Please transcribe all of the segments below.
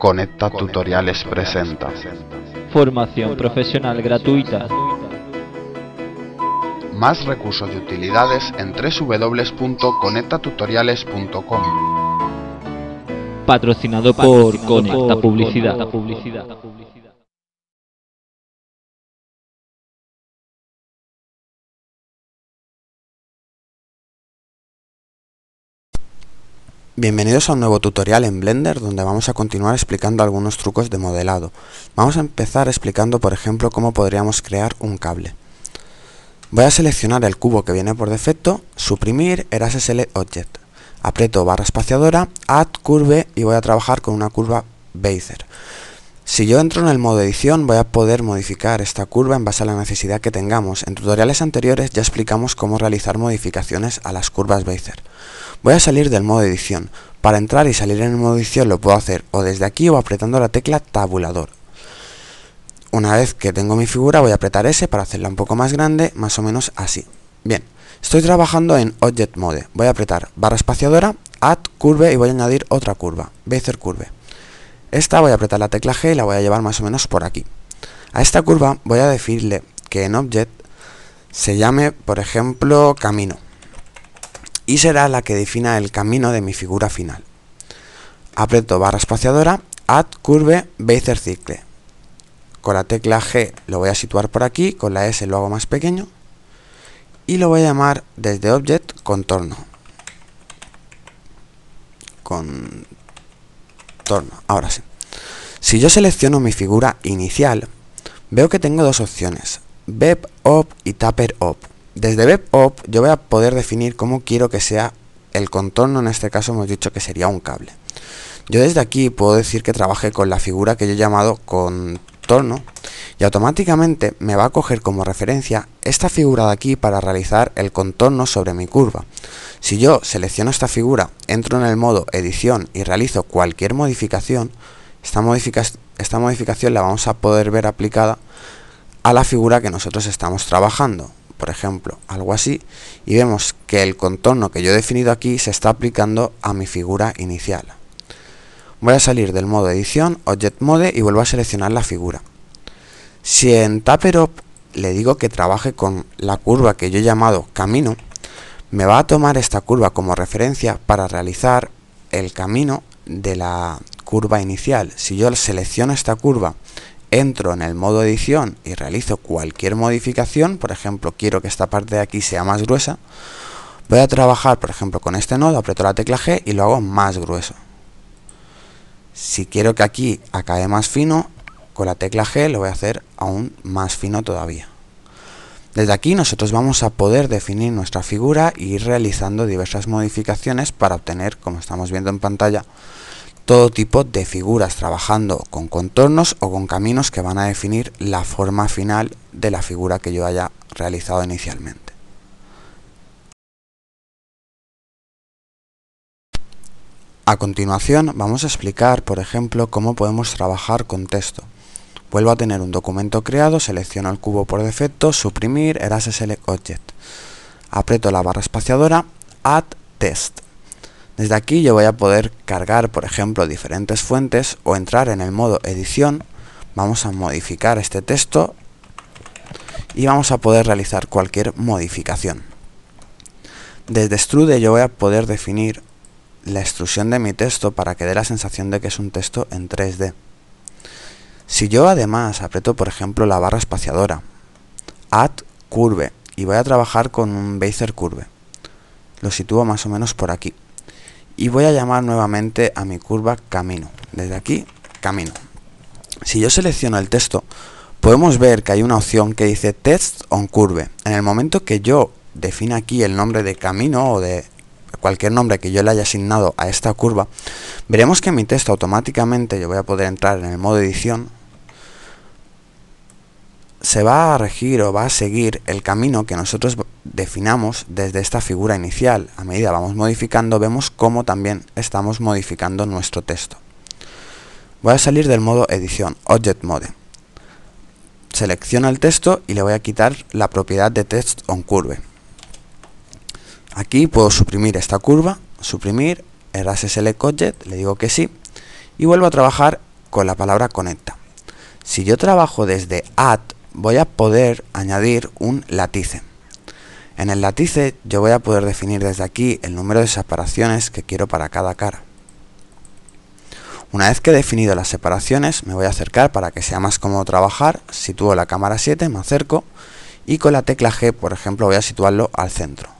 Conecta Tutoriales presenta Formación profesional gratuita Más recursos y utilidades en www.conectatutoriales.com Patrocinado por Conecta Publicidad Bienvenidos a un nuevo tutorial en Blender donde vamos a continuar explicando algunos trucos de modelado. Vamos a empezar explicando por ejemplo cómo podríamos crear un cable. Voy a seleccionar el cubo que viene por defecto, suprimir, erase select object. Aprieto barra espaciadora, add curve y voy a trabajar con una curva Bezier. Si yo entro en el modo edición voy a poder modificar esta curva en base a la necesidad que tengamos. En tutoriales anteriores ya explicamos cómo realizar modificaciones a las curvas Bezier. Voy a salir del modo edición. Para entrar y salir en el modo edición lo puedo hacer o desde aquí o apretando la tecla tabulador. Una vez que tengo mi figura voy a apretar S para hacerla un poco más grande, más o menos así. Bien, estoy trabajando en Object Mode. Voy a apretar barra espaciadora, Add Curve y voy a añadir otra curva, Bezier Curve. Esta voy a apretar la tecla G y la voy a llevar más o menos por aquí. A esta curva voy a decirle que en Object se llame, por ejemplo, camino. Y será la que defina el camino de mi figura final. Aprieto barra espaciadora, Add Curve Bezier Circle. Con la tecla G lo voy a situar por aquí, con la S lo hago más pequeño. Y lo voy a llamar desde Object Contorno. Ahora sí. Si yo selecciono mi figura inicial, veo que tengo dos opciones, op y op, Desde op yo voy a poder definir cómo quiero que sea el contorno, en este caso hemos dicho que sería un cable. Yo desde aquí puedo decir que trabaje con la figura que yo he llamado contorno, y automáticamente me va a coger como referencia esta figura de aquí para realizar el contorno sobre mi curva. Si yo selecciono esta figura, entro en el modo edición y realizo cualquier modificación, esta, modificación la vamos a poder ver aplicada a la figura que nosotros estamos trabajando por ejemplo, algo así, y vemos que el contorno que yo he definido aquí se está aplicando a mi figura inicial. Voy a salir del modo edición, object mode y vuelvo a seleccionar la figura. Si en Taperop le digo que trabaje con la curva que yo he llamado camino, me va a tomar esta curva como referencia para realizar el camino de la curva inicial. Si yo selecciono esta curva, entro en el modo edición y realizo cualquier modificación, por ejemplo, quiero que esta parte de aquí sea más gruesa, voy a trabajar, por ejemplo, con este nodo, aprieto la tecla G y lo hago más grueso. Si quiero que aquí acabe más fino, con la tecla G lo voy a hacer aún más fino todavía. Desde aquí nosotros vamos a poder definir nuestra figura e ir realizando diversas modificaciones para obtener, como estamos viendo en pantalla, todo tipo de figuras trabajando con contornos o con caminos que van a definir la forma final de la figura que yo haya realizado inicialmente. A continuación vamos a explicar, por ejemplo, cómo podemos trabajar con texto. Vuelvo a tener un documento creado, selecciono el cubo por defecto, suprimir, erase select object. Aprieto la barra espaciadora, add test. Desde aquí yo voy a poder cargar, por ejemplo, diferentes fuentes o entrar en el modo edición. Vamos a modificar este texto y vamos a poder realizar cualquier modificación. Desde extrude yo voy a poder definir la extrusión de mi texto para que dé la sensación de que es un texto en 3D. Si yo además aprieto por ejemplo la barra espaciadora, Add Curve, y voy a trabajar con un Bezier Curve, lo sitúo más o menos por aquí, y voy a llamar nuevamente a mi curva Camino, desde aquí Camino. Si yo selecciono el texto, podemos ver que hay una opción que dice Test on Curve. En el momento que yo defina aquí el nombre de camino o de cualquier nombre que yo le haya asignado a esta curva, veremos que mi texto automáticamente, yo voy a poder entrar en el modo edición, se va a regir o va a seguir el camino que nosotros definamos desde esta figura inicial. A medida vamos modificando, vemos cómo también estamos modificando nuestro texto. Voy a salir del modo edición, Object Mode. Selecciono el texto y le voy a quitar la propiedad de Text on Curve. Aquí puedo suprimir esta curva, suprimir, erase Select Object, le digo que sí, y vuelvo a trabajar con la palabra conecta. Si yo trabajo desde add voy a poder añadir un latice. En el latice yo voy a poder definir desde aquí el número de separaciones que quiero para cada cara. Una vez que he definido las separaciones, me voy a acercar para que sea más cómodo trabajar, sitúo la cámara 7, me acerco y con la tecla G, por ejemplo, voy a situarlo al centro,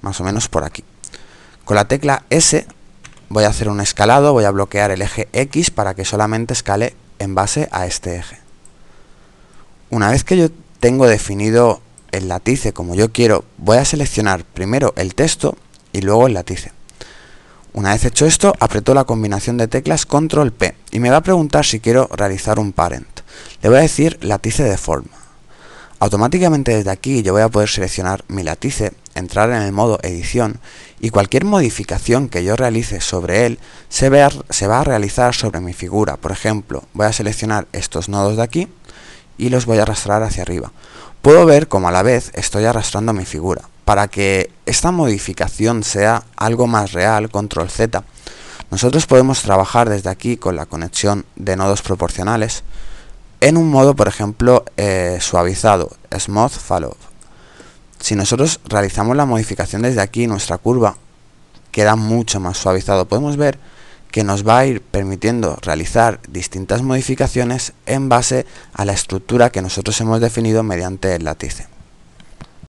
más o menos por aquí. Con la tecla S voy a hacer un escalado, voy a bloquear el eje X para que solamente escale en base a este eje. Una vez que yo tengo definido el latice como yo quiero, voy a seleccionar primero el texto y luego el latice. Una vez hecho esto, apretó la combinación de teclas control P y me va a preguntar si quiero realizar un parent. Le voy a decir latice de forma. Automáticamente desde aquí yo voy a poder seleccionar mi latice, entrar en el modo edición y cualquier modificación que yo realice sobre él se, va a realizar sobre mi figura. Por ejemplo, voy a seleccionar estos nodos de aquí y los voy a arrastrar hacia arriba. Puedo ver como a la vez estoy arrastrando mi figura. Para que esta modificación sea algo más real, control Z, nosotros podemos trabajar desde aquí con la conexión de nodos proporcionales en un modo, por ejemplo, eh, suavizado, Smooth Falloff. Si nosotros realizamos la modificación desde aquí, nuestra curva queda mucho más suavizado. Podemos ver que nos va a ir permitiendo realizar distintas modificaciones en base a la estructura que nosotros hemos definido mediante el látice.